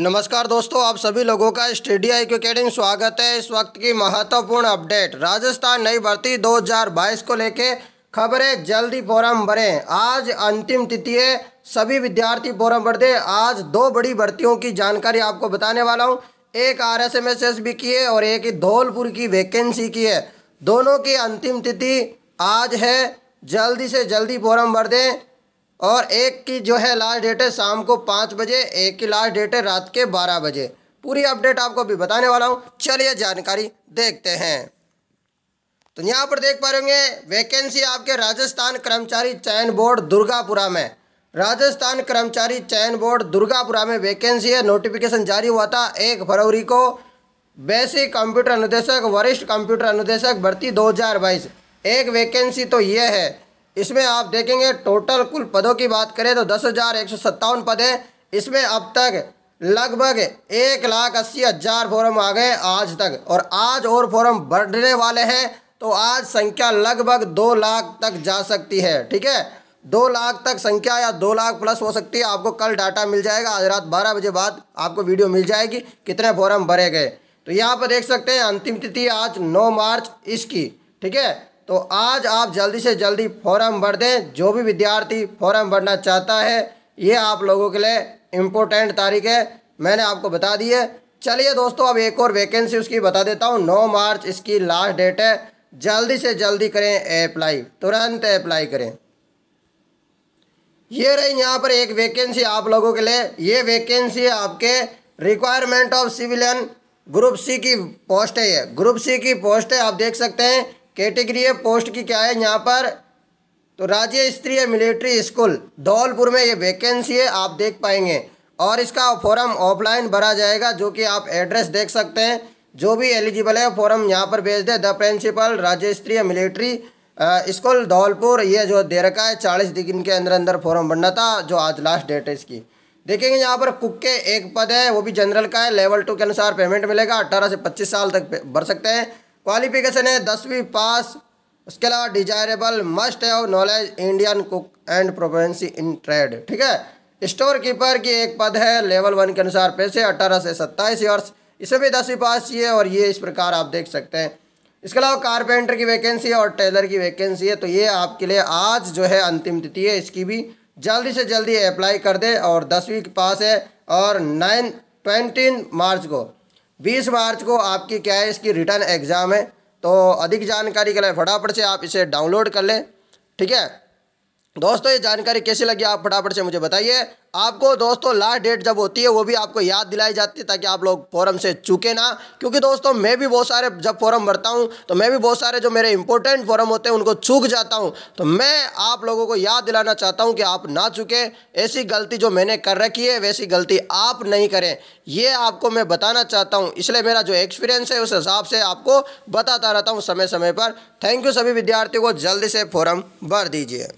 नमस्कार दोस्तों आप सभी लोगों का स्टेडिया आई स्वागत है इस वक्त की महत्वपूर्ण अपडेट राजस्थान नई भर्ती 2022 को लेके खबरें जल्दी फॉरम भरें आज अंतिम तिथि है सभी विद्यार्थी फॉरम भर दें आज दो बड़ी भर्तियों की जानकारी आपको बताने वाला हूँ एक R S M S S की है और एक धौलपुर की वैकेंसी की है दोनों की अंतिम तिथि आज है जल्दी से जल्दी फॉरम भर दें और एक की जो है लास्ट डेट है शाम को पाँच बजे एक की लास्ट डेट है रात के बारह बजे पूरी अपडेट आपको अभी बताने वाला हूँ चलिए जानकारी देखते हैं तो यहाँ पर देख पा रहे वैकेंसी आपके राजस्थान कर्मचारी चयन बोर्ड दुर्गापुरा में राजस्थान कर्मचारी चयन बोर्ड दुर्गापुरा में वैकेंसी है नोटिफिकेशन जारी हुआ था एक फरवरी को बेसिक कंप्यूटर अनुदेशक वरिष्ठ कंप्यूटर अनुदेशक भर्ती 2022 एक वैकेंसी तो यह है इसमें आप देखेंगे टोटल कुल पदों की बात करें तो दस हज़ार एक सौ सत्तावन पद हैं इसमें अब तक लगभग एक लाख अस्सी हज़ार फॉर्म आ गए आज तक और आज और फॉर्म बढ़ने वाले हैं तो आज संख्या लगभग दो लाख तक जा सकती है ठीक है दो लाख तक संख्या या दो लाख प्लस हो सकती है आपको कल डाटा मिल जाएगा आज रात बारह बजे बाद आपको वीडियो मिल जाएगी कितने फॉर्म भरे गए तो यहाँ पर देख सकते हैं अंतिम तिथि आज नौ मार्च इसकी ठीक है तो आज आप जल्दी से जल्दी फॉर्म भर दें जो भी विद्यार्थी फॉर्म भरना चाहता है ये आप लोगों के लिए इम्पोर्टेंट तारीख है मैंने आपको बता दी है चलिए दोस्तों अब एक और वैकेंसी उसकी बता देता हूँ नौ मार्च इसकी लास्ट डेट है जल्दी से जल्दी करें अप्लाई तुरंत अप्लाई करें ये रही यहाँ पर एक वैकेंसी आप लोगों के लिए ये वैकेंसी आपके requirement of civilian group C की पोस्ट है ग्रुप सी की पोस्ट है आप देख सकते हैं कैटेगरी है पोस्ट की क्या है यहाँ पर तो राज्य स्तरीय मिलिट्री स्कूल धौलपुर में ये वैकेंसी है आप देख पाएंगे और इसका फॉर्म ऑफलाइन भरा जाएगा जो कि आप एड्रेस देख सकते हैं जो भी एलिजिबल है फॉर्म यहाँ पर भेज दें द प्रिंसिपल राज्य स्तरीय मिलिट्री स्कूल धौलपुर ये जो दे रखा है चालीस दिन के अंदर अंदर फॉर्म भरना था जो आज लास्ट डेट है इसकी देखेंगे यहाँ पर कुक के एक पद है वो भी जनरल का है लेवल टू के अनुसार पेमेंट मिलेगा अट्ठारह से पच्चीस साल तक भर सकते हैं क्वालिफिकेशन है दसवीं पास उसके अलावा डिजायरेबल मस्ट है knowledge Indian cook and proficiency in trade ठीक है स्टोर कीपर की एक पद है लेवल वन के अनुसार पैसे अठारह से सत्ताईस ईयर्स इसमें भी दसवीं पास चाहिए और ये इस प्रकार आप देख सकते हैं इसके अलावा कारपेंटर की वैकेंसी है और टेलर की वैकेंसी है तो ये आपके लिए आज जो है अंतिम तिथि है इसकी भी जल्दी से जल्दी अप्लाई कर दे और दसवीं पास है और नाइन ट्वेंटीन मार्च को बीस मार्च को आपकी क्या है इसकी रिटर्न एग्ज़ाम है तो अधिक जानकारी के लिए फटाफट से आप इसे डाउनलोड कर लें ठीक है दोस्तों ये जानकारी कैसी लगी आप फटाफट से मुझे बताइए आपको दोस्तों लास्ट डेट जब होती है वो भी आपको याद दिलाई जाती है ताकि आप लोग फॉरम से चूके ना क्योंकि दोस्तों मैं भी बहुत सारे जब फॉरम भरता हूँ तो मैं भी बहुत सारे जो मेरे इंपॉर्टेंट फॉरम होते हैं उनको चूक जाता हूँ तो मैं आप लोगों को याद दिलाना चाहता हूँ कि आप ना चूके ऐसी गलती जो मैंने कर रखी है वैसी गलती आप नहीं करें ये आपको मैं बताना चाहता हूँ इसलिए मेरा जो एक्सपीरियंस है उस हिसाब से आपको बताता रहता हूँ समय समय पर थैंक यू सभी विद्यार्थियों को जल्दी से फॉरम भर दीजिए